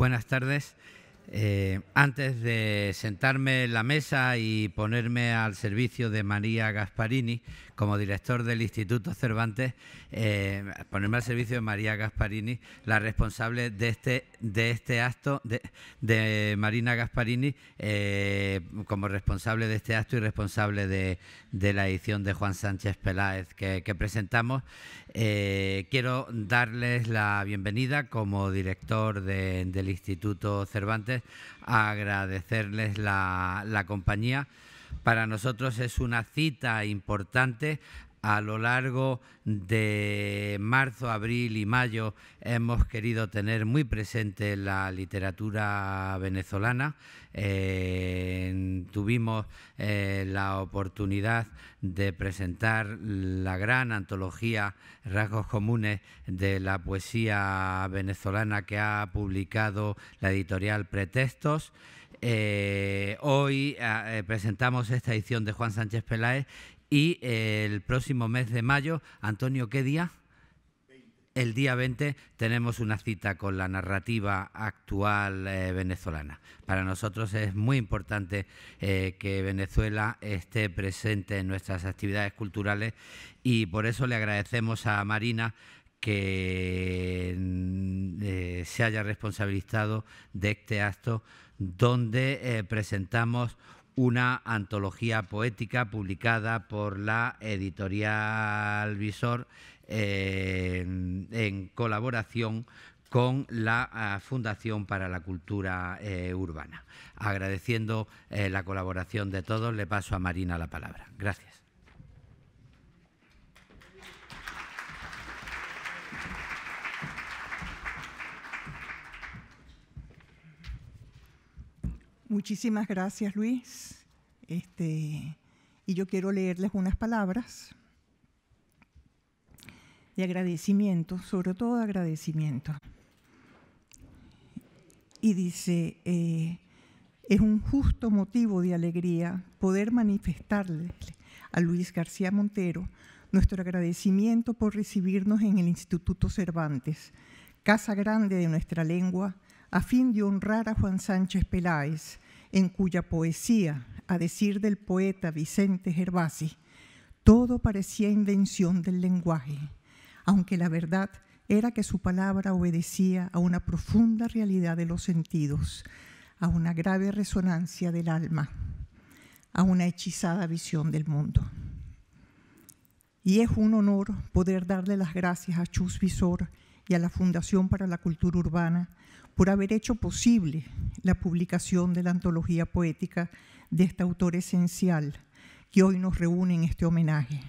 buenas tardes. Eh, antes de sentarme en la mesa y ponerme al servicio de María Gasparini, como director del Instituto Cervantes, eh, ponerme al servicio de María Gasparini, la responsable de este, de este acto, de, Marina Gasparini, eh, como responsable de este acto y responsable de, la edición de Juan Sánchez Peláez que, presentamos. Eh, quiero darles la bienvenida como director del Instituto Cervantes, agradecerles la, la compañía para nosotros es una cita importante. A lo largo de marzo, abril y mayo hemos querido tener muy presente la literatura venezolana. Eh, tuvimos eh, la oportunidad de presentar la gran antología Rasgos Comunes de la poesía venezolana que ha publicado la editorial Pretextos. Eh, hoy ah, eh, presentamos esta edición de Juan Sánchez Peláez y eh, el próximo mes de mayo, Antonio, ¿qué día? El día 20 tenemos una cita con la narrativa actual venezolana. Para nosotros es muy importante que Venezuela esté presente en nuestras actividades culturales y por eso le agradecemos a Marina que mm, se haya responsabilizado de este acto donde eh, presentamos una antología poética publicada por la editorial Visor en, colaboración con la ah, Fundación para la Cultura eh, Urbana. Agradeciendo eh, la colaboración de todos, le paso a Marina la palabra. Gracias. Muchísimas gracias, Luis. Este, y yo quiero leerles unas palabras de agradecimiento, sobre todo agradecimiento. Y dice, eh, es un justo motivo de alegría poder manifestarle a Luis García Montero nuestro agradecimiento por recibirnos en el Instituto Cervantes, casa grande de nuestra lengua, a fin de honrar a Juan Sánchez Peláez, en cuya poesía, a decir del poeta Vicente Gervasi, todo parecía invención del lenguaje, aunque la verdad era que su palabra obedecía a una profunda realidad de los sentidos, a una grave resonancia del alma, a una hechizada visión del mundo. Y es un honor poder darle las gracias a Chus Visor y a la Fundación para la Cultura Urbana por haber hecho posible la publicación de la antología poética de este autor esencial que hoy nos reúne en este homenaje.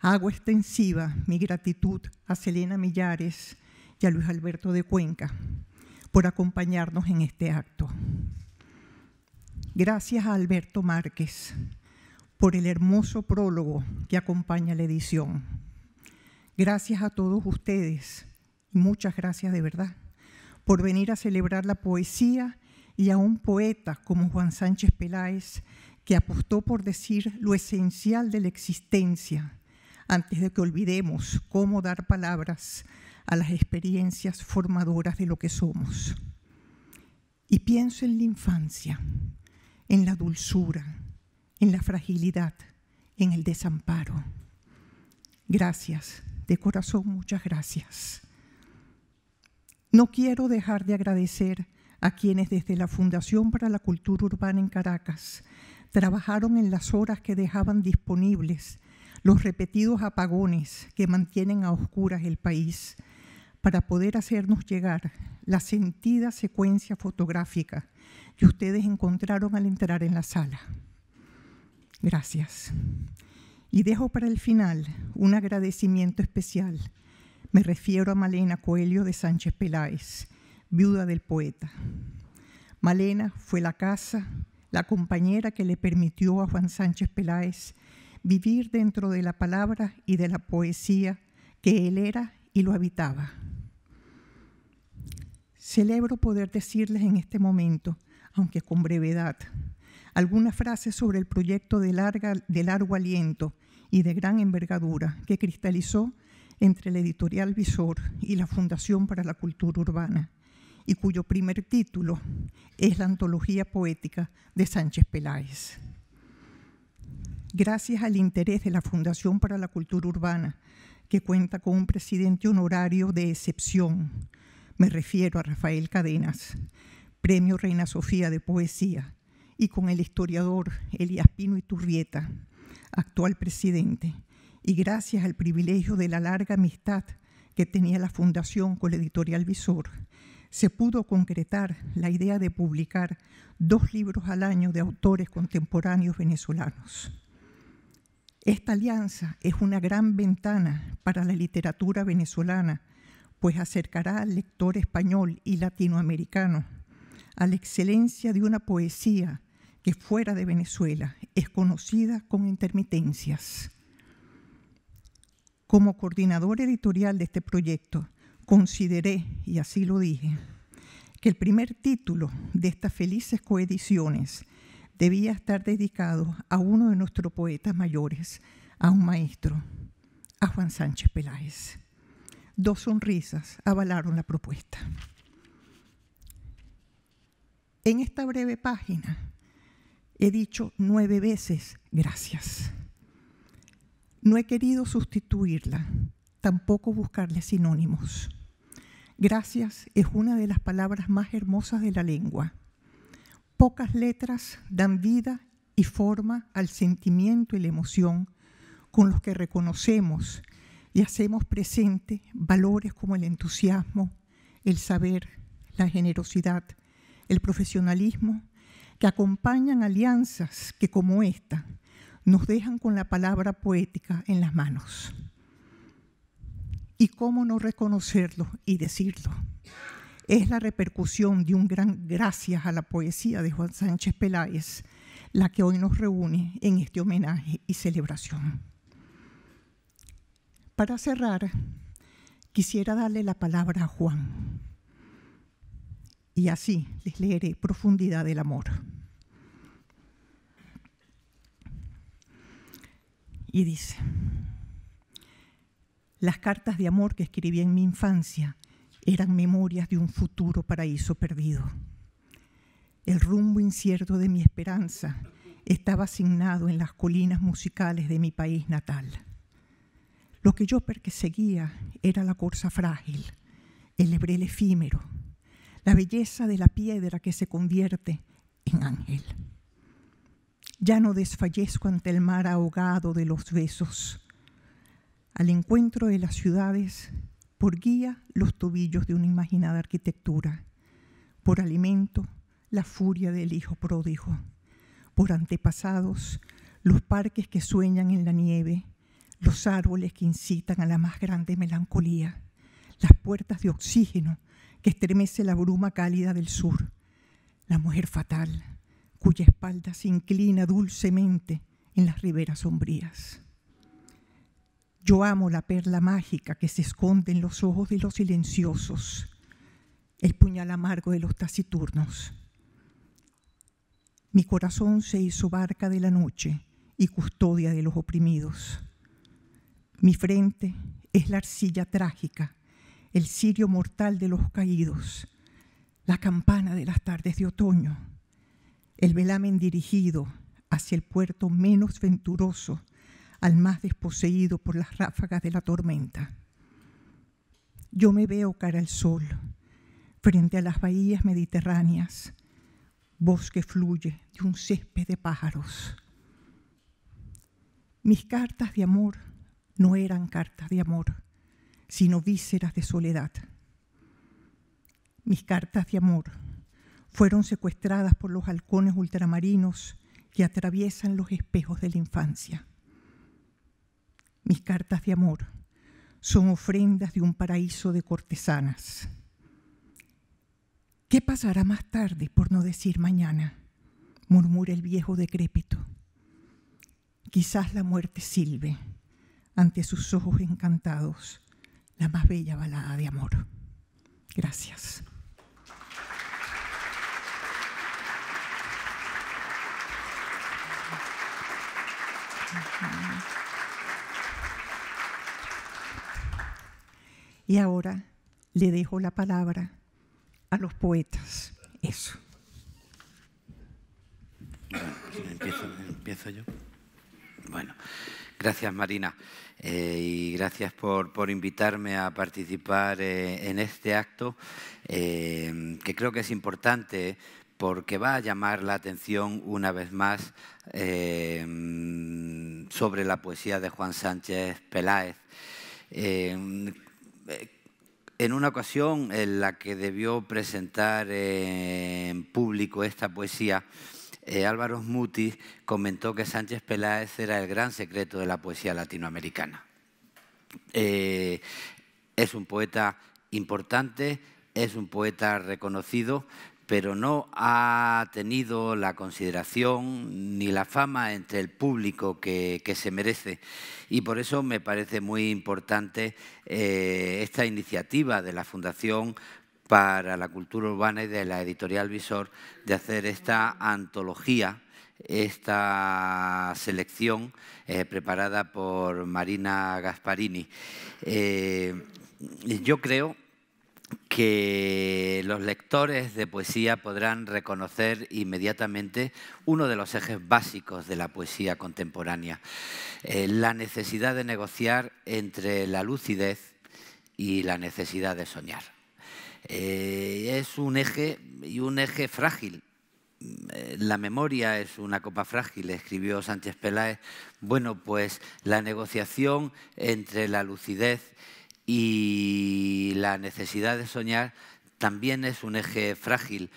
Hago extensiva mi gratitud a Selena Millares y a Luis Alberto de Cuenca por acompañarnos en este acto. Gracias a Alberto Márquez por el hermoso prólogo que acompaña la edición. Gracias a todos ustedes y muchas gracias de verdad por venir a celebrar la poesía y a un poeta como Juan Sánchez Peláez, que apostó por decir lo esencial de la existencia, antes de que olvidemos cómo dar palabras a las experiencias formadoras de lo que somos. Y pienso en la infancia, en la dulzura, en la fragilidad, en el desamparo. Gracias, de corazón muchas gracias. No quiero dejar de agradecer a quienes desde la Fundación para la Cultura Urbana en Caracas trabajaron en las horas que dejaban disponibles los repetidos apagones que mantienen a oscuras el país para poder hacernos llegar la sentida secuencia fotográfica que ustedes encontraron al entrar en la sala. Gracias. Y dejo para el final un agradecimiento especial me refiero a Malena Coelho de Sánchez Peláez, viuda del poeta. Malena fue la casa, la compañera que le permitió a Juan Sánchez Peláez vivir dentro de la palabra y de la poesía que él era y lo habitaba. Celebro poder decirles en este momento, aunque con brevedad, algunas frases sobre el proyecto de, de largo aliento y de gran envergadura que cristalizó entre la editorial Visor y la Fundación para la Cultura Urbana, y cuyo primer título es La Antología Poética de Sánchez Peláez. Gracias al interés de la Fundación para la Cultura Urbana, que cuenta con un presidente honorario de excepción, me refiero a Rafael Cadenas, Premio Reina Sofía de Poesía, y con el historiador Elías Pino Iturrieta, actual presidente, y gracias al privilegio de la larga amistad que tenía la Fundación con la editorial Visor, se pudo concretar la idea de publicar dos libros al año de autores contemporáneos venezolanos. Esta alianza es una gran ventana para la literatura venezolana, pues acercará al lector español y latinoamericano a la excelencia de una poesía que fuera de Venezuela es conocida con intermitencias. Como coordinador editorial de este proyecto, consideré, y así lo dije, que el primer título de estas felices coediciones debía estar dedicado a uno de nuestros poetas mayores, a un maestro, a Juan Sánchez Peláez. Dos sonrisas avalaron la propuesta. En esta breve página he dicho nueve veces gracias. No he querido sustituirla, tampoco buscarle sinónimos. Gracias es una de las palabras más hermosas de la lengua. Pocas letras dan vida y forma al sentimiento y la emoción con los que reconocemos y hacemos presente valores como el entusiasmo, el saber, la generosidad, el profesionalismo, que acompañan alianzas que como esta nos dejan con la palabra poética en las manos. ¿Y cómo no reconocerlo y decirlo? Es la repercusión de un gran gracias a la poesía de Juan Sánchez Peláez la que hoy nos reúne en este homenaje y celebración. Para cerrar, quisiera darle la palabra a Juan y así les leeré Profundidad del Amor. y dice, las cartas de amor que escribí en mi infancia eran memorias de un futuro paraíso perdido. El rumbo incierto de mi esperanza estaba asignado en las colinas musicales de mi país natal. Lo que yo perseguía era la corza frágil, el hebrel efímero, la belleza de la piedra que se convierte en ángel. Ya no desfallezco ante el mar ahogado de los besos. Al encuentro de las ciudades, por guía los tobillos de una imaginada arquitectura, por alimento la furia del hijo pródigo, por antepasados los parques que sueñan en la nieve, los árboles que incitan a la más grande melancolía, las puertas de oxígeno que estremece la bruma cálida del sur, la mujer fatal, cuya espalda se inclina dulcemente en las riberas sombrías. Yo amo la perla mágica que se esconde en los ojos de los silenciosos, el puñal amargo de los taciturnos. Mi corazón se hizo barca de la noche y custodia de los oprimidos. Mi frente es la arcilla trágica, el cirio mortal de los caídos, la campana de las tardes de otoño el velamen dirigido hacia el puerto menos venturoso, al más desposeído por las ráfagas de la tormenta. Yo me veo cara al sol, frente a las bahías mediterráneas, bosque fluye de un césped de pájaros. Mis cartas de amor no eran cartas de amor, sino vísceras de soledad. Mis cartas de amor fueron secuestradas por los halcones ultramarinos que atraviesan los espejos de la infancia. Mis cartas de amor son ofrendas de un paraíso de cortesanas. ¿Qué pasará más tarde, por no decir mañana? murmura el viejo decrépito. Quizás la muerte silbe ante sus ojos encantados la más bella balada de amor. Gracias. Y ahora le dejo la palabra a los poetas. Eso. Empiezo, yo. Bueno, gracias Marina eh, y gracias por, invitarme a participar eh, en este acto eh, que creo que es importante porque va a llamar la atención una vez más em, sobre la poesía de Juan Sánchez Peláez. Em, eh, en una ocasión en la que debió presentar en público esta poesía, eh, Álvaro Mutis comentó que Sánchez Peláez era el gran secreto de la poesía latinoamericana. Eh, es un poeta importante, es un poeta reconocido, pero no ha tenido la consideración ni la fama entre el público que, se merece. Y por eso me parece muy importante eh, esta iniciativa de la Fundación para la Cultura Urbana y de la editorial Visor de hacer esta antología esta selección eh, preparada por Marina Gasparini. Eh, yo creo que los lectores de poesía podrán reconocer inmediatamente uno de los ejes básicos de la poesía contemporánea, eh, la necesidad de negociar entre la lucidez y la necesidad de soñar. Eh, es un eje y un eje frágil. Eh, la memoria es una copa frágil, escribió Sánchez Peláez. Bueno, pues la negociación entre la lucidez y la necesidad de soñar también es un eje frágil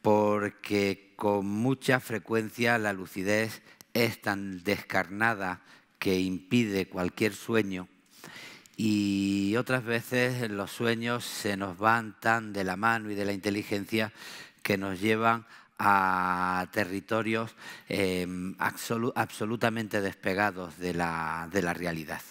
porque con mucha frecuencia la lucidez es tan descarnada que impide cualquier sueño y otras veces los sueños se nos van tan de la mano y de la inteligencia que nos llevan a territorios em, absolutamente despegados de la realidad.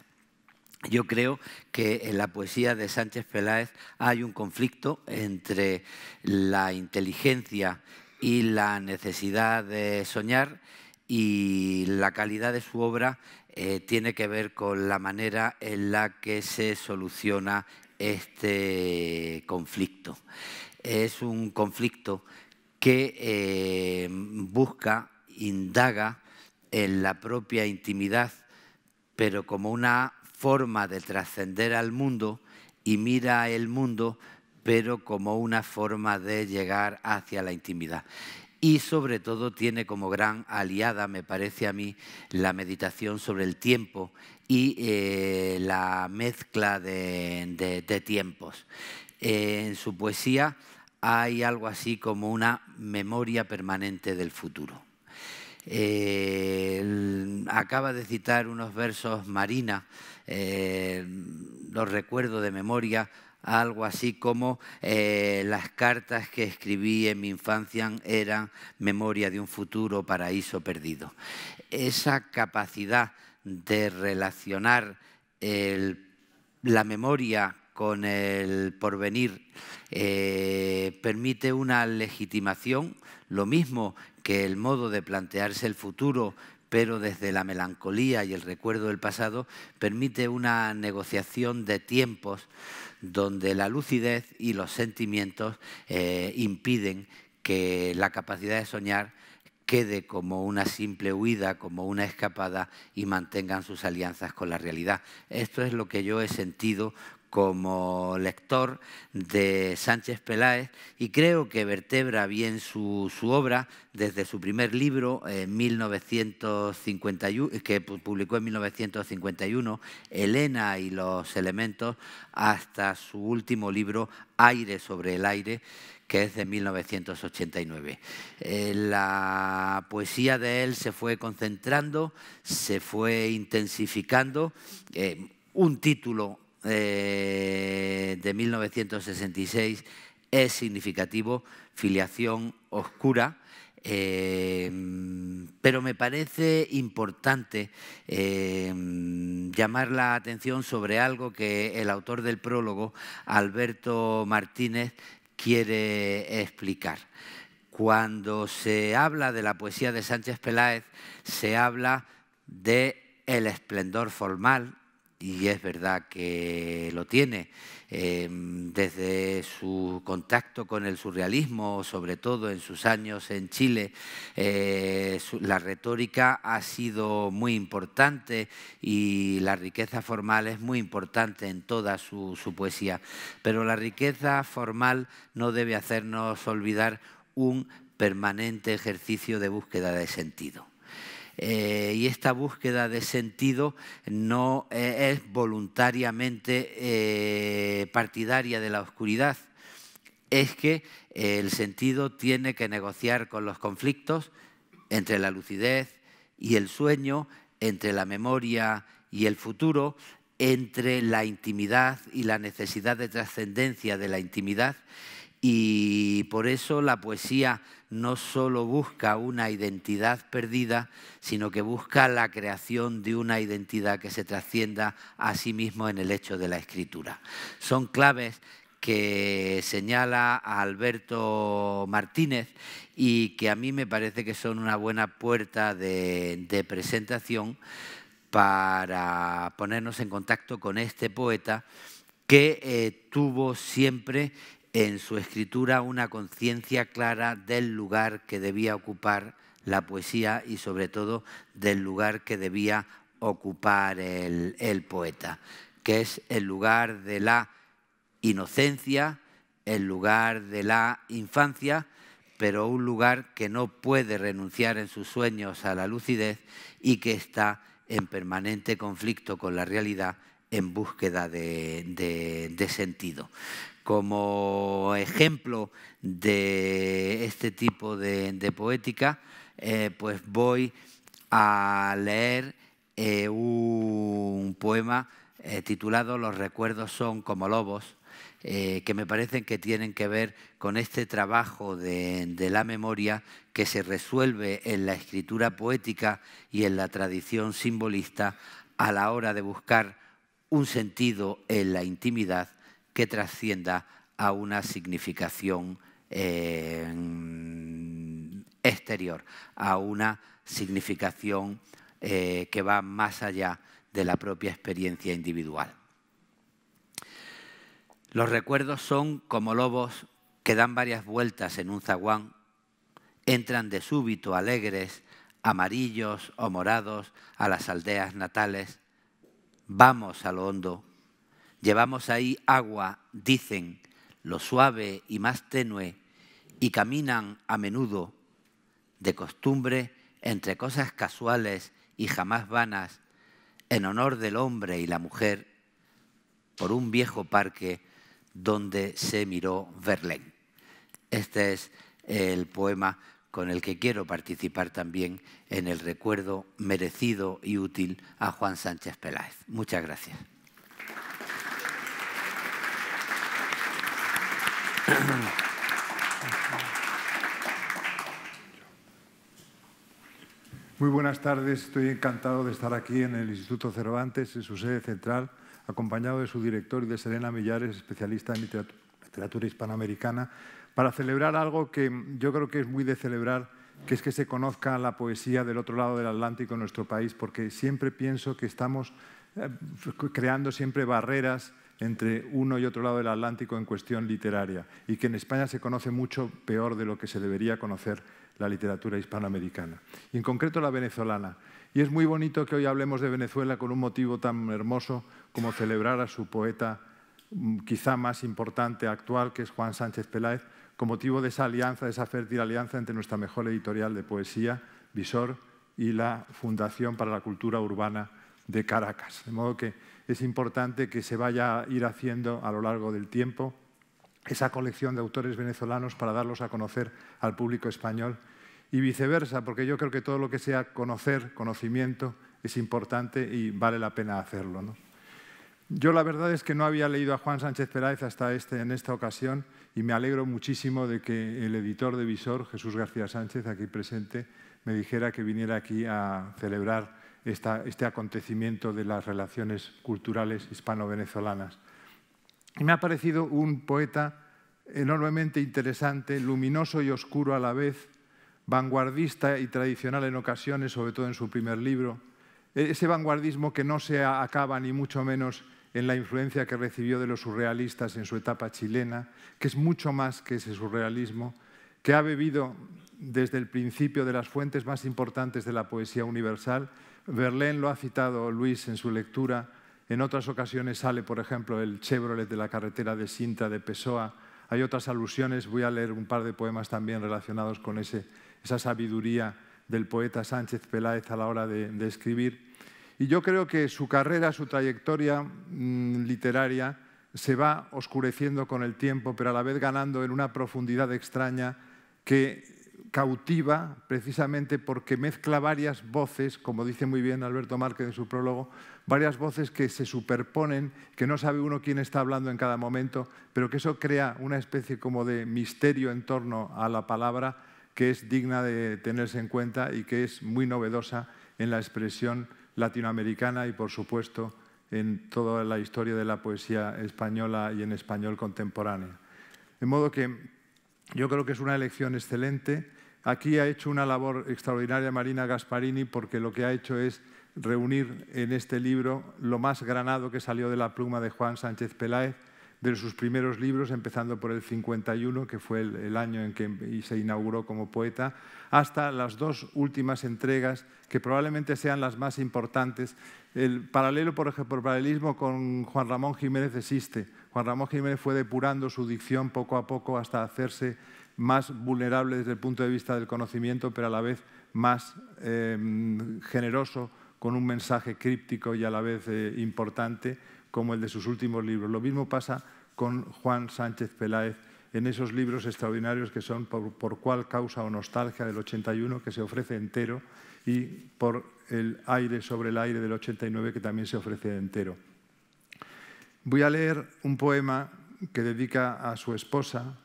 Yo creo que en la poesía de Sánchez Peláez hay un conflicto entre la inteligencia y la necesidad de soñar y la calidad de su obra eh, tiene que ver con la manera en la que se soluciona este conflicto. Es un conflicto que eh, busca, indaga en la propia intimidad, pero como una forma de trascender al mundo y mira el mundo, pero como una forma de llegar hacia la intimidad. Y sobre todo tiene como gran aliada, me parece a mí, la meditación sobre el tiempo y eh, la mezcla de, tiempos. en su poesía hay algo así como una memoria permanente del futuro. Eh, acaba de citar unos versos Marina, eh, los recuerdo de memoria, algo así como eh, las cartas que escribí en mi infancia eran memoria de un futuro paraíso perdido. Esa capacidad de relacionar la memoria con el porvenir permite una legitimación, lo mismo que el modo de plantearse el futuro, pero desde la melancolía y el recuerdo del pasado, permite una negociación de tiempos donde la lucidez y los sentimientos eh, impiden que la capacidad de soñar quede como una simple huida, como una escapada y mantengan sus alianzas con la realidad. Esto es lo que yo he sentido como lector de Sánchez Peláez y creo que vertebra bien su, obra desde su primer libro en 1951, que publicó en 1951, Elena y los elementos, hasta su último libro, Aire sobre el aire, que es de 1989. Eh, la poesía de él se fue concentrando, se fue intensificando. Eh, un título eh, de 1966 es significativo, filiación oscura. Eh, pero me parece importante eh, llamar la atención sobre algo que el autor del prólogo, Alberto Martínez, quiere explicar. Cuando se habla de la poesía de Sánchez Peláez, se habla de el esplendor formal, y es verdad que lo tiene, em, desde su contacto con el surrealismo, sobre todo en sus años en Chile, eh, la retórica ha sido muy importante y la riqueza formal es muy importante en toda su poesía. Pero la riqueza formal no debe hacernos olvidar un permanente ejercicio de búsqueda de sentido. Eh, y esta búsqueda de sentido no eh, es voluntariamente eh, partidaria de la oscuridad, es que el sentido tiene que negociar con los conflictos entre la lucidez y el sueño, entre la memoria y el futuro, entre la intimidad y la necesidad de trascendencia de la intimidad. Y por eso la poesía no solo busca una identidad perdida, sino que busca la creación de una identidad que se trascienda a sí mismo en el hecho de la escritura. Son claves que señala Alberto Martínez y que a mí me parece que son una buena puerta de, presentación para ponernos en contacto con este poeta que eh, tuvo siempre en su escritura una conciencia clara del lugar que debía ocupar la poesía y sobre todo del lugar que debía ocupar el, poeta, que es el lugar de la inocencia, el lugar de la infancia, pero un lugar que no puede renunciar en sus sueños a la lucidez y que está en permanente conflicto con la realidad en búsqueda de sentido como ejemplo de este tipo de, poética, eh, pues voy a leer eh, un poema eh, titulado Los recuerdos son como lobos, que me parecen que tienen que ver con este trabajo de la memoria que se resuelve en la escritura poética y en la tradición simbolista a la hora de buscar un sentido en la intimidad que trascienda a una significación eh, exterior, a una significación eh, que va más allá de la propia experiencia individual. Los recuerdos son como lobos que dan varias vueltas en un zaguán, entran de súbito alegres, amarillos o morados a las aldeas natales, vamos a lo hondo Llevamos ahí agua, dicen, lo suave y más tenue, y caminan a menudo, de costumbre, entre cosas casuales y jamás vanas, en honor del hombre y la mujer, por un viejo parque donde se miró Verlaine. Este es el poema con el que quiero participar también en el recuerdo merecido y útil a Juan Sánchez Peláez. Muchas gracias. Muy buenas tardes, estoy encantado de estar aquí en el Instituto Cervantes, en su sede central, acompañado de su director y de Serena Millares, especialista en literatura, literatura hispanoamericana, para celebrar algo que yo creo que es muy de celebrar, que es que se conozca la poesía del otro lado del Atlántico en nuestro país, porque siempre pienso que estamos eh, creando siempre barreras entre uno y otro lado del Atlántico en cuestión literaria y que en España se conoce mucho peor de lo que se debería conocer la literatura hispanoamericana, y en concreto la venezolana. Y es muy bonito que hoy hablemos de Venezuela con un motivo tan hermoso como celebrar a su poeta mm, quizá más importante actual, que es Juan Sánchez Peláez, con motivo de esa alianza, esa fértil alianza entre nuestra mejor editorial de poesía, Visor, y la Fundación para la Cultura Urbana de Caracas. De modo que es importante que se vaya a ir haciendo a lo largo del tiempo esa colección de autores venezolanos para darlos a conocer al público español y viceversa, porque yo creo que todo lo que sea conocer, conocimiento, es importante y vale la pena hacerlo. Yo la verdad es que no había leído a Juan Sánchez Pérez hasta este, en esta ocasión y me alegro muchísimo de que el editor de Visor, Jesús García Sánchez, aquí presente, me dijera que viniera aquí a celebrar este acontecimiento de las relaciones culturales hispano-venezolanas. Y me ha parecido un poeta enormemente interesante, luminoso y oscuro a la vez, vanguardista y tradicional en ocasiones, sobre todo en su primer libro. E, ese vanguardismo que no se acaba ni mucho menos en la influencia que recibió de los surrealistas en su etapa chilena, que es mucho más que ese surrealismo, que ha bebido desde el principio de las fuentes más importantes de la poesía universal. Verlaine lo ha citado Luis en su lectura. En otras ocasiones sale, por ejemplo, el Chevrolet de la carretera de Sintra de Pessoa. Hay otras alusiones, voy a leer un par de poemas también relacionados con esa sabiduría del poeta Sánchez Peláez a la hora de, escribir. Y yo creo que su carrera, su trayectoria mm, literaria se va oscureciendo con el tiempo, pero a la vez ganando en una profundidad extraña que cautiva precisamente porque mezcla varias voces, como dice muy bien Alberto Márquez en su prólogo, varias voces que se superponen, que no sabe uno quién está hablando en cada momento, pero que eso crea una especie como de misterio en torno a la palabra que es digna de tenerse en cuenta y que es muy novedosa en la expresión latinoamericana y, por supuesto, en toda la historia de la poesía española y en español contemporáneo. De modo que yo creo que es una elección excelente. Aquí ha hecho una labor extraordinaria Marina Gasparini porque lo que ha hecho es reunir en este libro lo más granado que salió de la pluma de Juan Sánchez Peláez, de sus primeros libros, empezando por el 51, que fue el, año en que se inauguró como poeta, hasta las dos últimas entregas, que probablemente sean las más importantes. El paralelo, por ejemplo, paralelismo con Juan Ramón Jiménez existe, Juan Ramón Jiménez fue depurando su dicción poco a poco hasta hacerse más vulnerable desde el punto de vista del conocimiento, pero a la vez más eh, generoso, con un mensaje críptico y a la vez eh, importante, como el de sus últimos libros. Lo mismo pasa con Juan Sánchez Peláez en esos libros extraordinarios que son por cuál causa o nostalgia del 81, que se ofrece entero, y por el aire sobre el aire del 89, que también se ofrece entero. Voy a leer un poema que dedica a su esposa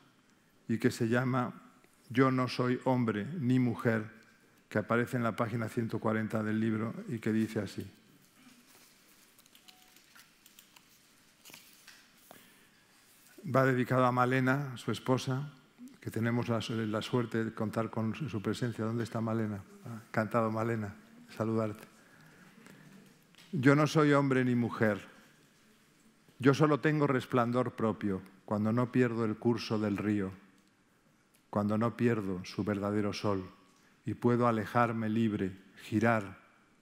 y que se llama Yo no soy hombre ni mujer, que aparece en la página 140 del libro y que dice así. Va dedicado a Malena, su esposa, que tenemos la, suerte de contar con su, su presencia. ¿Dónde está Malena? Cantado Malena, saludarte. Yo no soy hombre ni mujer yo solo tengo resplandor propio cuando no pierdo el curso del río, cuando no pierdo su verdadero sol y puedo alejarme libre, girar,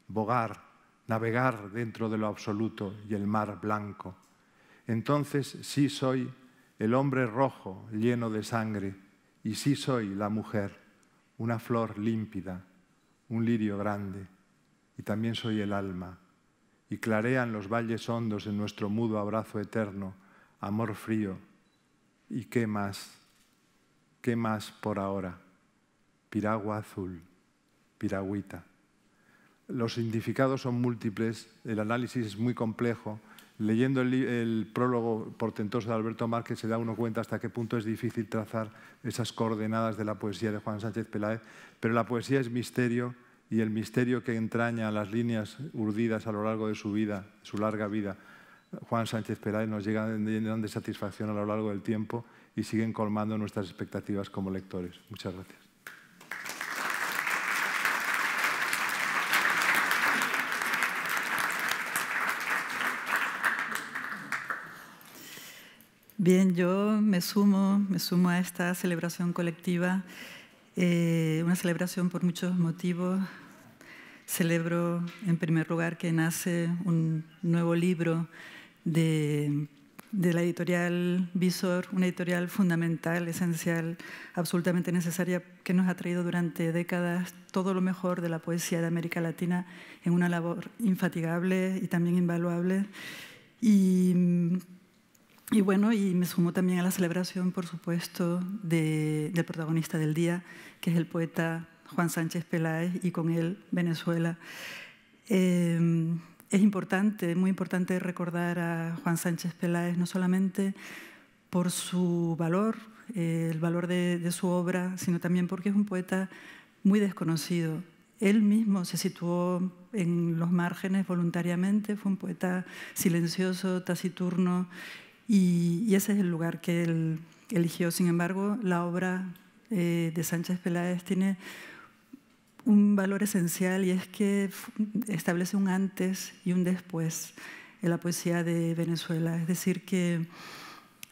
bogar, navegar dentro de lo absoluto y el mar blanco. Entonces sí soy el hombre rojo lleno de sangre y sí soy la mujer, una flor límpida, un lirio grande y también soy el alma y clarean los valles hondos en nuestro mudo abrazo eterno, amor frío. ¿Y qué más? ¿Qué más por ahora? Piragua azul, piragüita. Los significados son múltiples, el análisis es muy complejo. Leyendo el, el prólogo portentoso de Alberto Márquez se da uno cuenta hasta qué punto es difícil trazar esas coordenadas de la poesía de Juan Sánchez Peláez, pero la poesía es misterio, y el misterio que entraña las líneas urdidas a lo largo de su vida, su larga vida. Juan Sánchez Peláez nos llegan, llenan de satisfacción a lo largo del tiempo y siguen colmando nuestras expectativas como lectores. Muchas gracias. Bien, yo me sumo, me sumo a esta celebración colectiva. Eh, una celebración por muchos motivos. Celebro, en primer lugar, que nace un nuevo libro de, la editorial Visor, una editorial fundamental, esencial, absolutamente necesaria, que nos ha traído durante décadas todo lo mejor de la poesía de América Latina en una labor infatigable y también invaluable. Y bueno, y me sumo también a la celebración, por supuesto, de, del protagonista del día, que es el poeta Juan Sánchez Peláez, y con él Venezuela. Em, es importante, muy importante recordar a Juan Sánchez Peláez, no solamente por su valor, eh, el valor de, de su obra, sino también porque es un poeta muy desconocido. Él mismo se situó en los márgenes voluntariamente, fue un poeta silencioso, taciturno y, ese es el lugar que él eligió. Sin embargo, la obra eh, de Sánchez Peláez tiene un valor esencial y es que establece un antes y un después en la poesía de Venezuela. Es decir, que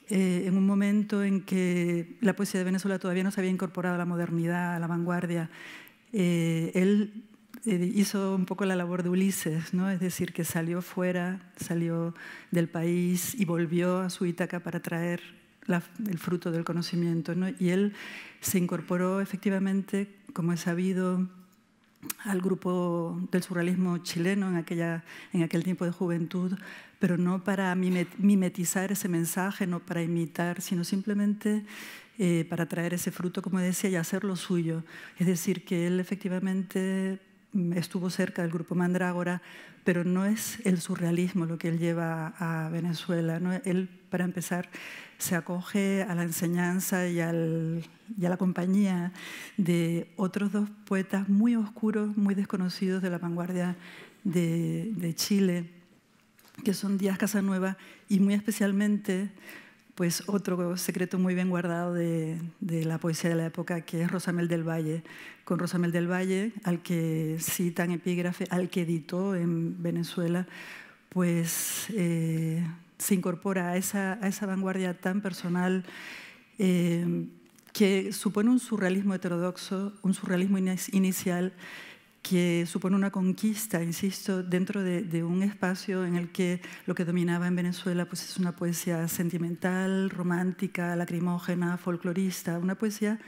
eh, en un momento en que la poesía de Venezuela todavía no se había incorporado a la modernidad, a la vanguardia, eh, él este, hizo un poco la labor de Ulises, ¿no? es decir, que salió fuera, salió del país y volvió a su Ítaca para traer el fruto del conocimiento. Y él se incorporó efectivamente, como es sabido, al grupo del surrealismo chileno en, aquella, en aquel tiempo de juventud, pero no para mimetizar ese mensaje, no para imitar, sino simplemente eh, para traer ese fruto, como decía, y hacerlo suyo. Es decir, que él efectivamente estuvo cerca del grupo Mandrágora, pero no es el surrealismo lo que él lleva a Venezuela. Él, para empezar, se acoge a la enseñanza y, a la compañía de otros dos poetas muy oscuros, muy desconocidos de la vanguardia de, de Chile, que son Díaz Casanueva y muy especialmente pues otro secreto muy bien guardado de, la poesía de la época, que es Rosamel del Valle. Con Rosamel del Valle, al que en epígrafe, al que editó en Venezuela, pues eh, se incorpora a esa, vanguardia tan personal eh, que supone un surrealismo heterodoxo, un surrealismo inicial que supone una conquista, insisto, dentro de, un espacio en el que lo que dominaba en Venezuela pues, es una poesía sentimental, romántica, lacrimógena, folclorista, una poesía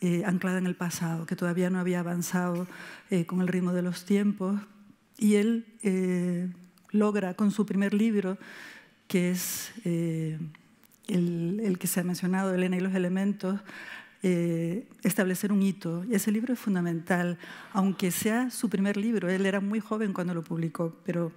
eh, anclada en el pasado, que todavía no había avanzado eh, con el ritmo de los tiempos. Y él eh, logra con su primer libro, que es el que se ha mencionado, Elena y los elementos, eh, establecer un hito. Y ese libro es fundamental, aunque sea su primer libro. Él era muy joven cuando lo publicó, pero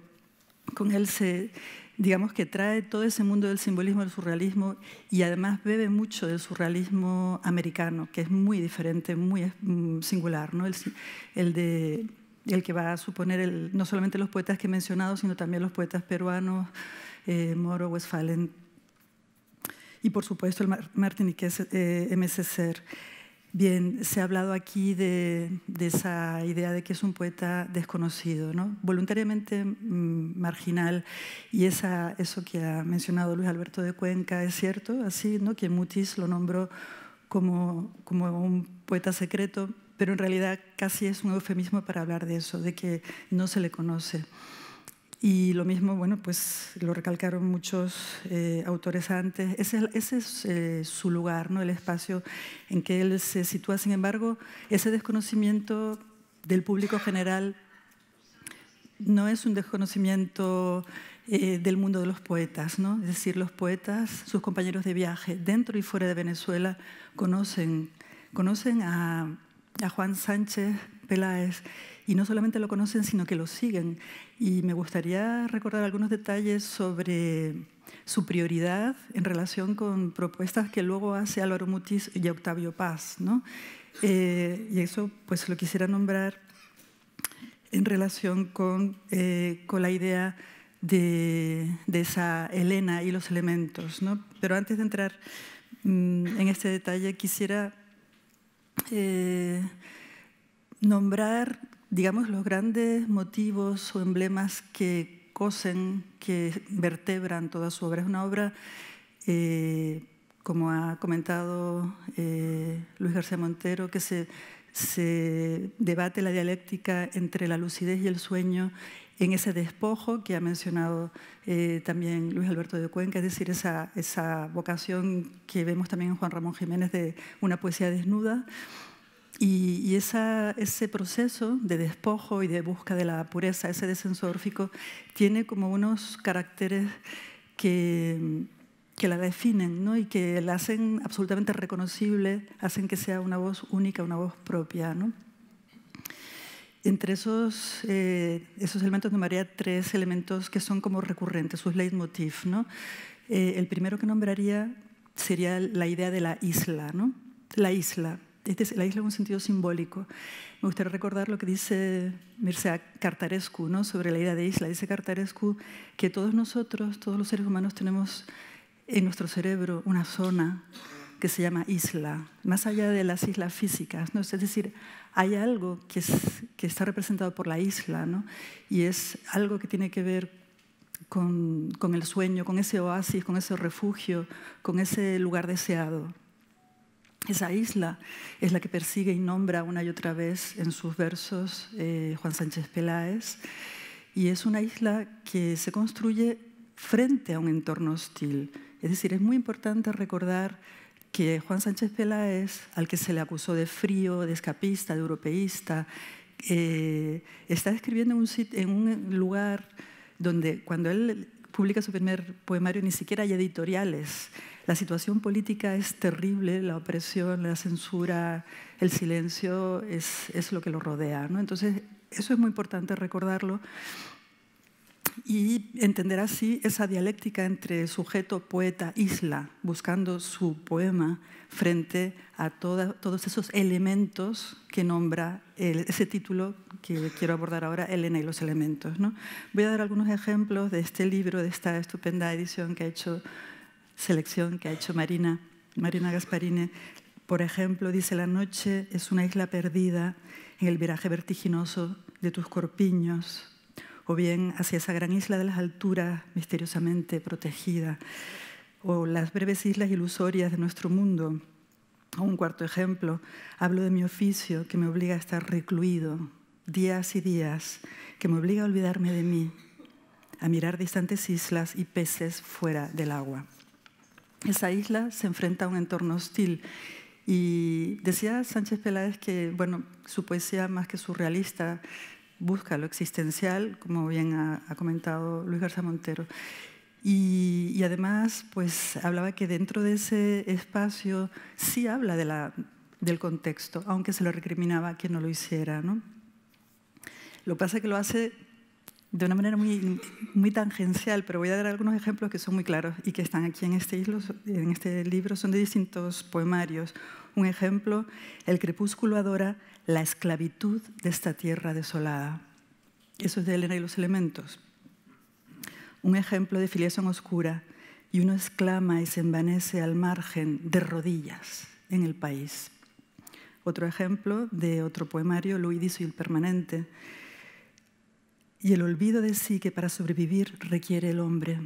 con él se, digamos que trae todo ese mundo del simbolismo del surrealismo y además bebe mucho del surrealismo americano, que es muy diferente, muy mm, singular, ¿no? el, de el que va a suponer el, no solamente los poetas que he mencionado, sino también los poetas peruanos, eh, Moro, Westphalen, y por supuesto el Martinique eh, MSCR. Bien, se ha hablado aquí de, esa idea de que es un poeta desconocido, ¿no? voluntariamente mm, marginal, y esa, eso que ha mencionado Luis Alberto de Cuenca es cierto, así, ¿no? que Mutis lo nombró como, como un poeta secreto, pero en realidad casi es un eufemismo para hablar de eso, de que no se le conoce. Y lo mismo, bueno, pues lo recalcaron muchos eh, autores antes. Ese, es eh, su lugar, ¿no? el espacio en que él se sitúa. Sin embargo, ese desconocimiento del público general no es un desconocimiento eh, del mundo de los poetas, ¿no? Es decir, los poetas, sus compañeros de viaje, dentro y fuera de Venezuela, conocen, conocen a, a Juan Sánchez Peláez y no solamente lo conocen, sino que lo siguen. Y me gustaría recordar algunos detalles sobre su prioridad en relación con propuestas que luego hace Álvaro Mutis y Octavio Paz. ¿no? Eh, y eso pues lo quisiera nombrar en relación con, eh, con la idea de, de, esa Elena y los elementos. ¿no? Pero antes de entrar mm, en este detalle, quisiera... Eh, nombrar, digamos, los grandes motivos o emblemas que cosen, que vertebran toda su obra. Es una obra, eh, como ha comentado eh, Luis García Montero, que se, debate la dialéctica entre la lucidez y el sueño en ese despojo que ha mencionado eh, también Luis Alberto de Cuenca, es decir, esa vocación que vemos también en Juan Ramón Jiménez de una poesía desnuda. Y, ese proceso de despojo y de busca de la pureza, ese descenso tiene como unos caracteres que, que la definen y que la hacen absolutamente reconocible, hacen que sea una voz única, una voz propia. Entre esos, eh, esos elementos nombraría tres elementos que son como recurrentes, sus leitmotiv. ¿no? Eh, el primero que nombraría sería la idea de la isla. La isla. Este es la isla en un sentido simbólico. Me gustaría recordar lo que dice Mircea Cartarescu sobre la idea de isla. Dice Cartarescu que todos nosotros, todos los seres humanos, tenemos en nuestro cerebro una zona que se llama isla, más allá de las islas físicas. Es decir, hay algo que, está representado por la isla y es algo que tiene que ver con el sueño, con ese oasis, con ese refugio, con ese lugar deseado. Esa isla es la que persigue y nombra una y otra vez en sus versos eh, Juan Sánchez Peláez, y es una isla que se construye frente a un entorno hostil. Es decir, es muy importante recordar que Juan Sánchez Peláez, al que se le acusó de frío, de escapista, de europeísta, eh, está escribiendo en un lugar donde cuando él publica su primer poemario, ni siquiera hay editoriales. La situación política es terrible, la opresión, la censura, el silencio es, lo que lo rodea. Entonces, eso es muy importante recordarlo y entender así esa dialéctica entre sujeto, poeta, isla, buscando su poema frente a todos esos elementos que nombra ese título que quiero abordar ahora, Elena y los elementos. ¿no? Voy a dar algunos ejemplos de este libro, de esta estupenda edición que ha hecho, selección que ha hecho Marina, Marina Gasparine. Por ejemplo, dice, la noche es una isla perdida en el viraje vertiginoso de tus corpiños o bien hacia esa gran isla de las alturas misteriosamente protegida, o las breves islas ilusorias de nuestro mundo. O un cuarto ejemplo, hablo de mi oficio que me obliga a estar recluido días y días, que me obliga a olvidarme de mí, a mirar distantes islas y peces fuera del agua. Esa isla se enfrenta a un entorno hostil y decía Sánchez Peláez que bueno, su poesía más que surrealista busca lo existencial, como bien ha, comentado Luis Garza Montero. Y, además, pues hablaba que dentro de ese espacio sí habla del contexto, aunque se lo recriminaba que no lo hiciera. ¿no? Lo pasa que lo hace de una manera muy, tangencial, pero voy a dar algunos ejemplos que son muy claros y que están aquí en este, este libro, son de distintos poemarios. Un ejemplo, El crepúsculo adora la esclavitud de esta tierra desolada. Eso es de Elena y los elementos. Un ejemplo de filiación oscura y uno exclama y se envanece al margen de rodillas en el país. Otro ejemplo de otro poemario, Luis y el permanente, y el olvido de sí que para sobrevivir requiere el hombre.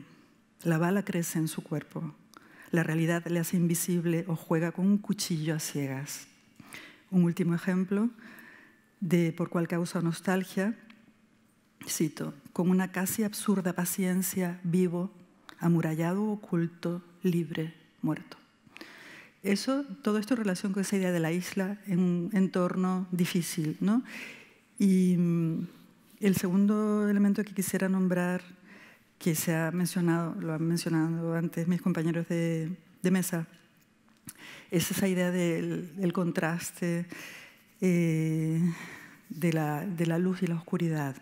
La bala crece en su cuerpo, la realidad le hace invisible o juega con un cuchillo a ciegas. Un último ejemplo de por cuál causa nostalgia, cito, con una casi absurda paciencia, vivo, amurallado, oculto, libre, muerto. Eso, todo esto en relación con esa idea de la isla en un entorno difícil. Y mm, el segundo elemento que quisiera nombrar, que se ha mencionado, lo han mencionado antes mis compañeros de mesa, es esa idea del, contraste eh, de, la, luz y la oscuridad.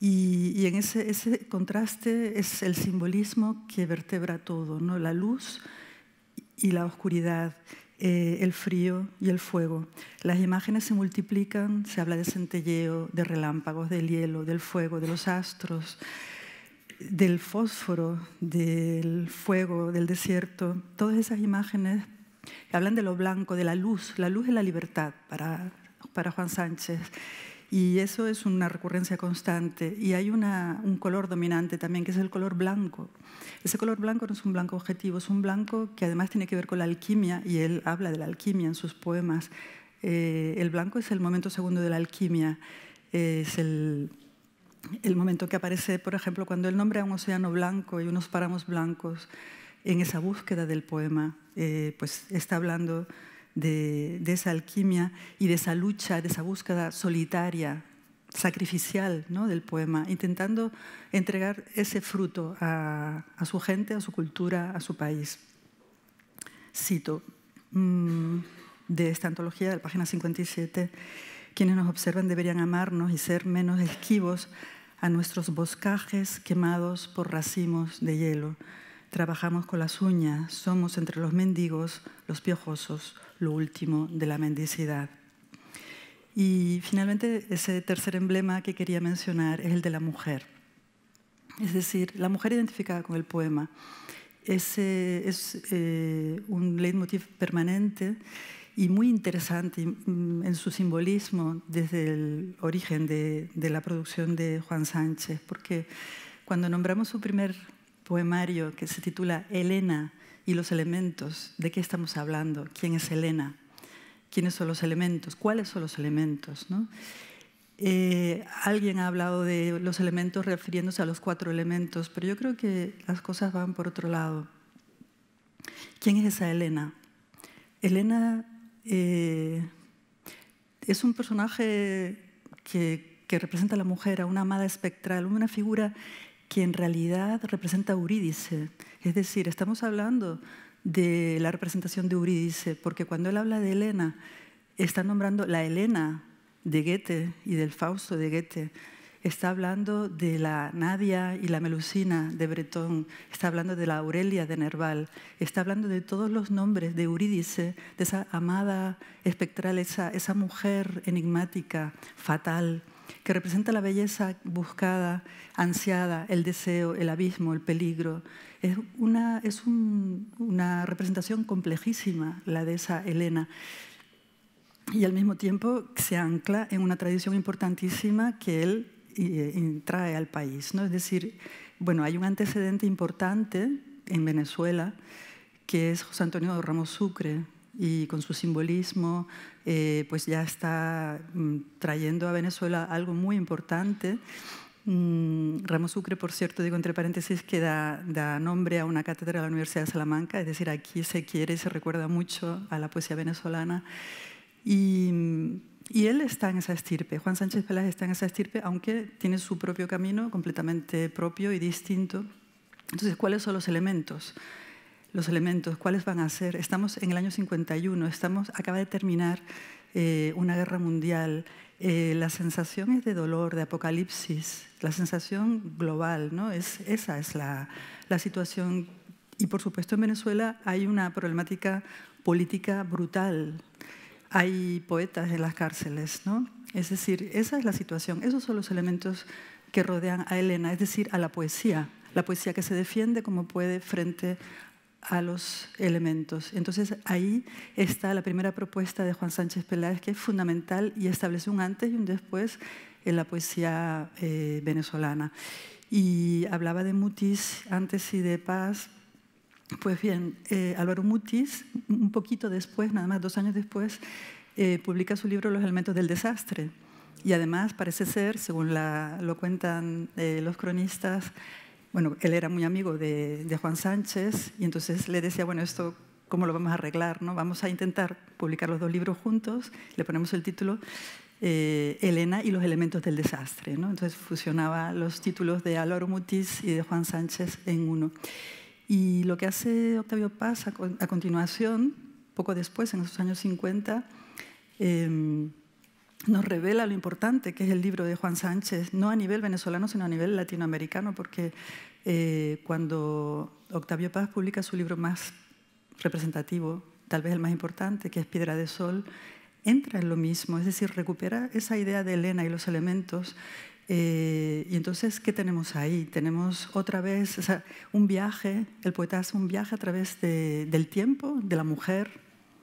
Y, en ese, ese, contraste es el simbolismo que vertebra todo, ¿no? la luz y la oscuridad, eh, el frío y el fuego. Las imágenes se multiplican, se habla de centelleo, de relámpagos, del hielo, del fuego, de los astros del fósforo, del fuego, del desierto, todas esas imágenes que hablan de lo blanco, de la luz, la luz es la libertad para, para Juan Sánchez. Y eso es una recurrencia constante. Y hay una, un color dominante también, que es el color blanco. Ese color blanco no es un blanco objetivo, es un blanco que además tiene que ver con la alquimia, y él habla de la alquimia en sus poemas. Eh, el blanco es el momento segundo de la alquimia, es el, el momento que aparece, por ejemplo, cuando el nombre a un océano blanco y unos páramos blancos, en esa búsqueda del poema, eh, pues está hablando de, esa alquimia y de esa lucha, de esa búsqueda solitaria, sacrificial ¿no? del poema, intentando entregar ese fruto a, su gente, a su cultura, a su país. Cito mm, de esta antología, de la página 57, quienes nos observan deberían amarnos y ser menos esquivos a nuestros boscajes quemados por racimos de hielo. Trabajamos con las uñas, somos entre los mendigos, los piojosos, lo último de la mendicidad. Y finalmente, ese tercer emblema que quería mencionar es el de la mujer. Es decir, la mujer identificada con el poema. Ese es eh, un leitmotiv permanente y muy interesante mm, en su simbolismo desde el origen de, la producción de Juan Sánchez, porque cuando nombramos su primer poemario que se titula Elena y los elementos, ¿de qué estamos hablando? ¿Quién es Elena? ¿Quiénes son los elementos? ¿Cuáles son los elementos? ¿No? Eh, alguien ha hablado de los elementos refiriéndose a los cuatro elementos, pero yo creo que las cosas van por otro lado. ¿Quién es esa Elena? Elena eh, es un personaje que, representa a la mujer, a una amada espectral, una figura que en realidad representa a Eurídice. Es decir, estamos hablando de la representación de Eurídice, porque cuando él habla de Elena, está nombrando la Elena de Goethe y del Fausto de Goethe está hablando de la Nadia y la Melusina de Bretón, está hablando de la Aurelia de Nerval, está hablando de todos los nombres de Eurídice, de esa amada espectral, esa, esa mujer enigmática, fatal, que representa la belleza buscada, ansiada, el deseo, el abismo, el peligro. Es una, es una representación complejísima la de esa Helena y al mismo tiempo se ancla en una tradición importantísima que él eh, trae al país. ¿no? Es decir, bueno, hay un antecedente importante en Venezuela que es José Antonio Ramos Sucre y con su simbolismo eh, pues ya está mm, trayendo a Venezuela algo muy importante. Mm, Ramos Sucre, por cierto, digo entre paréntesis, que da, nombre a una cátedra de la Universidad de Salamanca, es decir, aquí se quiere y se recuerda mucho a la poesía venezolana. Y mm, y él está en esa estirpe, Juan Sánchez Pelas está en esa estirpe, aunque tiene su propio camino completamente propio y distinto. Entonces, ¿cuáles son los elementos? Los elementos, ¿cuáles van a ser? Estamos en el año 51, estamos, acaba de terminar eh, una guerra mundial, eh, la sensación es de dolor, de apocalipsis, la sensación global, ¿no? Es, esa es la, la situación. Y por supuesto en Venezuela hay una problemática política brutal hay poetas en las cárceles, ¿no? Es decir, esa es la situación, esos son los elementos que rodean a Elena, es decir, a la poesía, la poesía que se defiende como puede frente a los elementos. Entonces ahí está la primera propuesta de Juan Sánchez Peláez, que es fundamental y establece un antes y un después en la poesía eh, venezolana. Y hablaba de Mutis antes y de Paz, pues bien, eh, Álvaro Mutis, un poquito después, nada más dos años después, eh, publica su libro Los elementos del desastre. Y además parece ser, según lo cuentan eh, los cronistas, bueno, él era muy amigo de, Juan Sánchez y entonces le decía, bueno, esto, ¿cómo lo vamos a arreglar? No? Vamos a intentar publicar los dos libros juntos, le ponemos el título Elena y los elementos del desastre. Entonces fusionaba los títulos de Álvaro Mutis y de Juan Sánchez en uno. Y lo que hace Octavio Paz a, continuación, poco después, en esos años 50, em, nos revela lo importante que es el libro de Juan Sánchez, no a nivel venezolano, sino a nivel latinoamericano, porque eh, cuando Octavio Paz publica su libro más representativo, tal vez el más importante, que es Piedra de Sol, entra en lo mismo, es decir, recupera esa idea de Elena y los elementos eh, y entonces, ¿qué tenemos ahí? Tenemos otra vez o sea, un viaje, el poeta hace un viaje a través del tiempo, de la mujer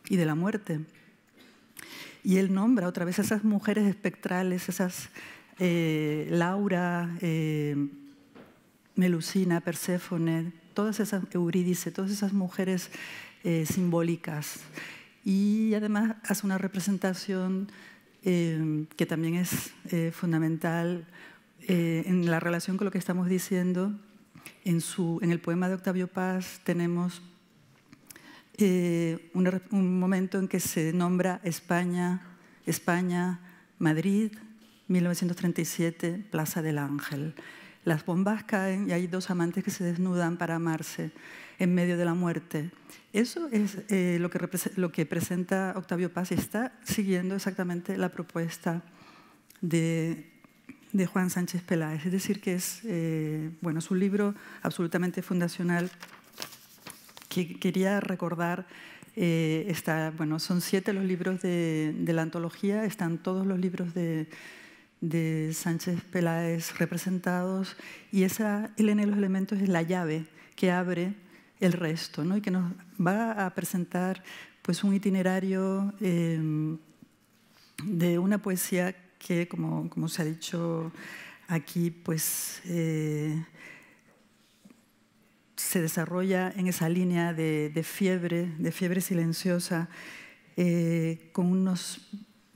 y de la muerte. Y él nombra otra vez esas mujeres espectrales, esas eh, Laura, eh, Melusina, Perséfone, todas esas Eurídice, todas esas mujeres eh, simbólicas. Y además hace una representación Em, que también es eh, fundamental eh, en la relación con lo que estamos diciendo. En, el poema de Octavio Paz tenemos eh, un momento en que se nombra España, España, Madrid, 1937, Plaza del Ángel. Las bombas caen y hay dos amantes que se desnudan para amarse en medio de la muerte. Eso es eh, lo, que presenta Octavio Paz y está siguiendo exactamente la propuesta de, Juan Sánchez Peláez. Es decir, que es, eh, bueno, un libro absolutamente fundacional que quería recordar eh, bueno, son siete los libros de, la antología, están todos los libros de, de Sánchez Peláez representados y esa Elena de los elementos es la llave que abre el resto ¿no? y que nos va a presentar pues, un itinerario em, de una poesía que, como, se ha dicho aquí, pues, eh, se desarrolla en esa línea de, fiebre, de fiebre silenciosa, eh, con unos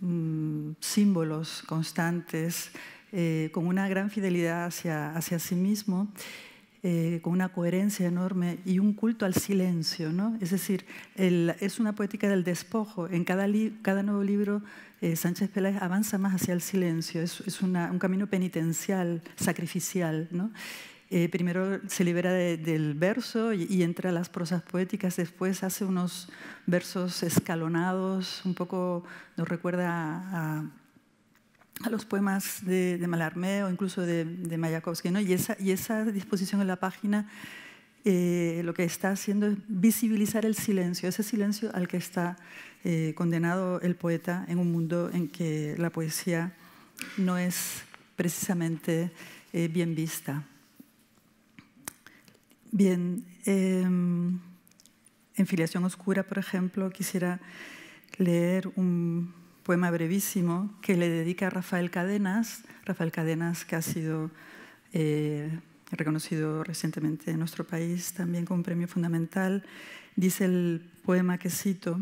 Mm, símbolos constantes, eh, con una gran fidelidad hacia, hacia sí mismo, eh, con una coherencia enorme y un culto al silencio. ¿no? Es decir, es una poética del despojo. En cada, nuevo libro, eh, Sánchez Peláez avanza más hacia el silencio. Es, un camino penitencial, sacrificial. ¿no? Eh, primero se libera del verso y, entra a las prosas poéticas, después hace unos versos escalonados, un poco nos recuerda a, los poemas de, de, Malarmé o incluso de, Mayakovsky. Y, esa, disposición en la página eh, lo que está haciendo es visibilizar el silencio, ese silencio al que está eh, condenado el poeta en un mundo en que la poesía no es precisamente bien vista. Bien, em, en Filiación Oscura, por ejemplo, quisiera leer un poema brevísimo que le dedica a Rafael Cadenas, Rafael Cadenas que ha sido eh, reconocido recientemente en nuestro país también con un premio fundamental, dice el poema que cito,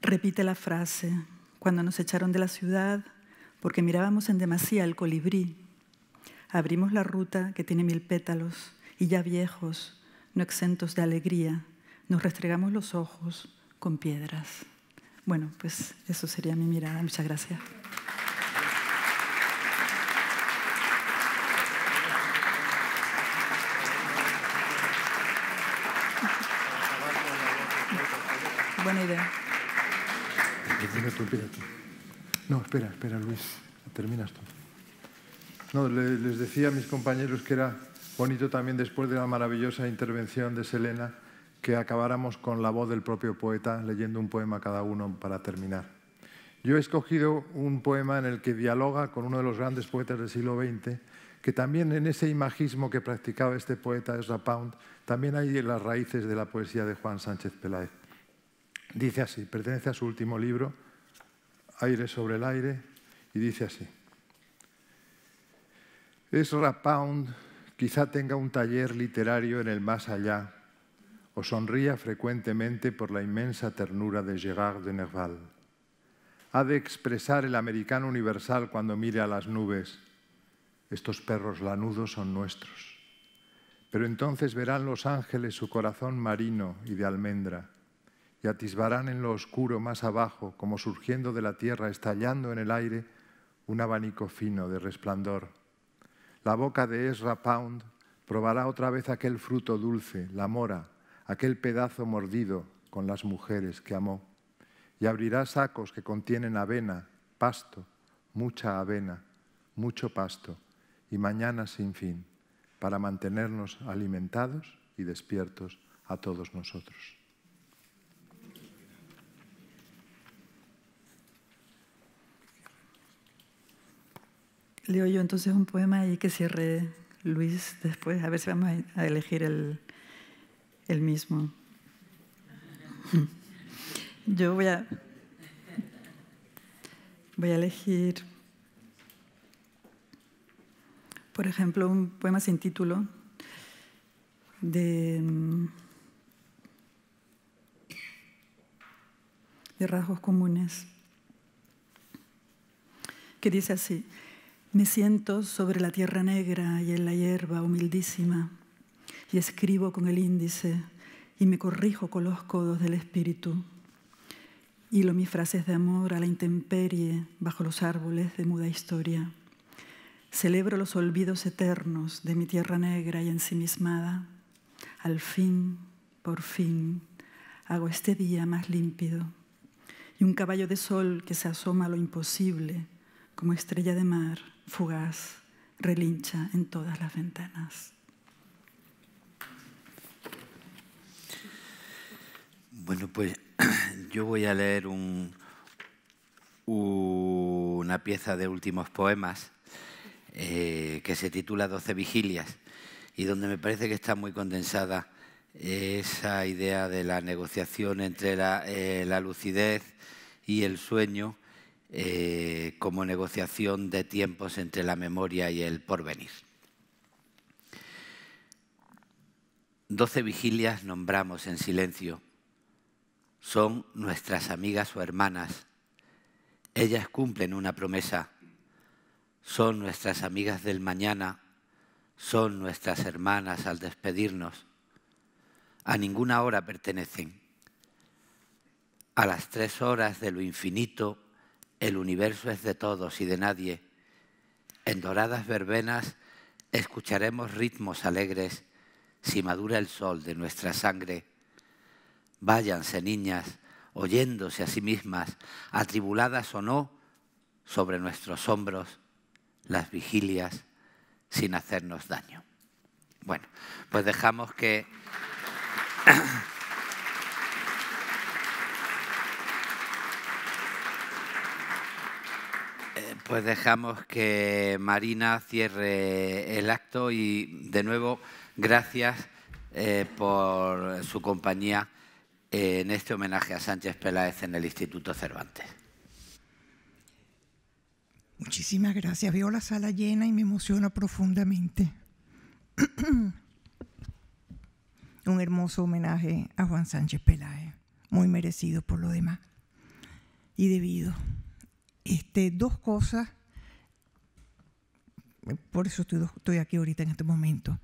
repite la frase, cuando nos echaron de la ciudad porque mirábamos en demasía el colibrí Abrimos la ruta que tiene mil pétalos y ya viejos, no exentos de alegría, nos restregamos los ojos con piedras. Bueno, pues eso sería mi mirada. Muchas gracias. Buena idea. No, espera, espera, Luis. Terminas tú. No, les decía a mis compañeros que era bonito también después de la maravillosa intervención de Selena que acabáramos con la voz del propio poeta leyendo un poema cada uno para terminar. Yo he escogido un poema en el que dialoga con uno de los grandes poetas del siglo XX, que también en ese imagismo que practicaba este poeta Ezra Pound, también hay las raíces de la poesía de Juan Sánchez Peláez. Dice así, pertenece a su último libro, Aire sobre el aire, y dice así. Es Pound quizá tenga un taller literario en el más allá o sonría frecuentemente por la inmensa ternura de Gérard de Nerval. Ha de expresar el americano universal cuando mire a las nubes. Estos perros lanudos son nuestros. Pero entonces verán los ángeles su corazón marino y de almendra, y atisbarán en lo oscuro más abajo, como surgiendo de la tierra, estallando en el aire, un abanico fino de resplandor la boca de Ezra Pound probará otra vez aquel fruto dulce, la mora, aquel pedazo mordido con las mujeres que amó. Y abrirá sacos que contienen avena, pasto, mucha avena, mucho pasto, y mañana sin fin, para mantenernos alimentados y despiertos a todos nosotros. Leo yo entonces un poema y que cierre Luis después, a ver si vamos a elegir el, el mismo. Yo voy a, voy a elegir, por ejemplo, un poema sin título de, de rasgos comunes, que dice así. Me siento sobre la tierra negra y en la hierba humildísima, y escribo con el índice y me corrijo con los codos del espíritu. Hilo mis frases de amor a la intemperie bajo los árboles de muda historia. Celebro los olvidos eternos de mi tierra negra y ensimismada. Al fin, por fin, hago este día más límpido. Y un caballo de sol que se asoma a lo imposible como estrella de mar fugaz relincha en todas las ventanas. Bueno, pues yo voy a leer un, una pieza de últimos poemas eh, que se titula Doce vigilias y donde me parece que está muy condensada esa idea de la negociación entre la eh, lucidez y el sueño eh, como negociación de tiempos entre la memoria y el porvenir. Doce vigilias nombramos en silencio. Son nuestras amigas o hermanas. Ellas cumplen una promesa. Son nuestras amigas del mañana. Son nuestras hermanas al despedirnos. A ninguna hora pertenecen. A las tres horas de lo infinito el universo es de todos y de nadie. En doradas verbenas escucharemos ritmos alegres si madura el sol de nuestra sangre. Váyanse, niñas, oyéndose a sí mismas, atribuladas o no, sobre nuestros hombros las vigilias sin hacernos daño. Bueno, pues dejamos que... pues dejamos que Marina cierre el acto y de nuevo gracias eh, por su compañía en este homenaje a Sánchez Peláez en el Instituto Cervantes. Muchísimas gracias. Veo la sala llena y me emociona profundamente. Un hermoso homenaje a Juan Sánchez Peláez, muy merecido por lo demás y debido. Este, dos cosas, eh, por eso estoy, aquí ahorita en este momento.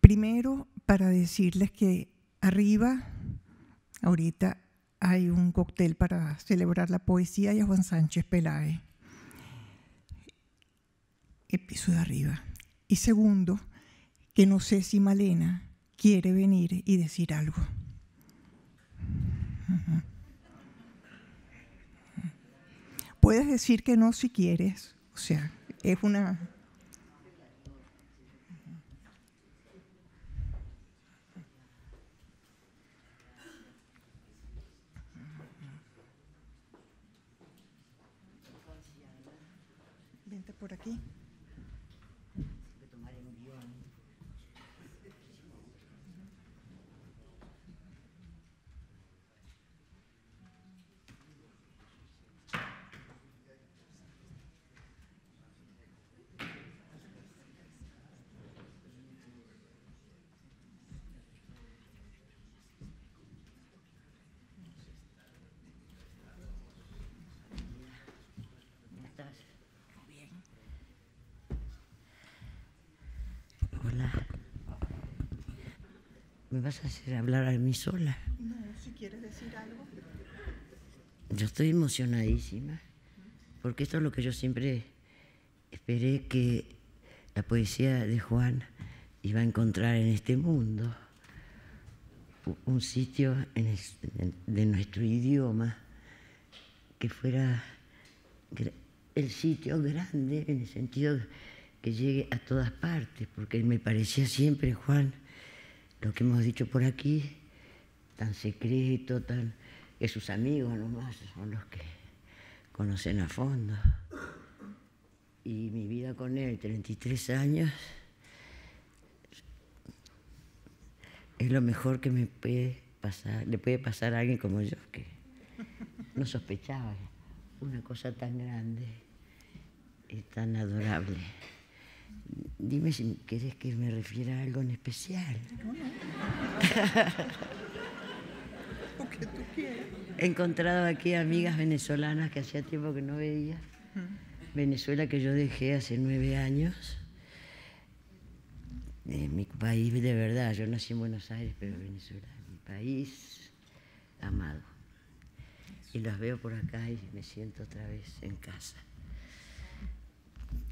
Primero, para decirles que arriba, ahorita hay un cóctel para celebrar la poesía y a Juan Sánchez Peláez. El piso de arriba. Y segundo, que no sé si Malena quiere venir y decir algo. puedes decir que no si quieres. O sea, es una vas a hacer hablar a mí sola. No, si quieres decir algo. Yo estoy emocionadísima, porque esto es lo que yo siempre esperé que la poesía de Juan iba a encontrar en este mundo, un sitio de nuestro idioma que fuera el sitio grande en el sentido que llegue a todas partes, porque me parecía siempre, Juan, lo que hemos dicho por aquí, tan secreto, tan que sus amigos nomás son los que conocen a fondo. Y mi vida con él, 33 años, es lo mejor que me puede pasar, le puede pasar a alguien como yo, que no sospechaba una cosa tan grande y tan adorable. Dime si querés que me refiera a algo en especial. tú He encontrado aquí amigas venezolanas que hacía tiempo que no veía. Venezuela que yo dejé hace nueve años. Eh, mi país de verdad, yo nací en Buenos Aires, pero Venezuela, es mi país amado. Y las veo por acá y me siento otra vez en casa.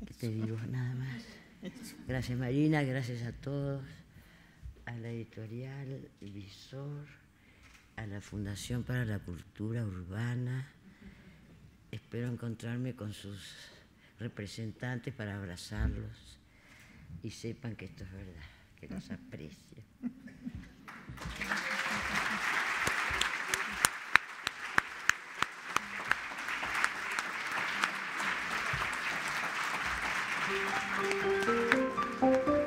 ¿Qué te digo? Nada más. Gracias Marina, gracias a todos, a la editorial Visor, a la Fundación para la Cultura Urbana. Espero encontrarme con sus representantes para abrazarlos y sepan que esto es verdad, que los aprecio. Música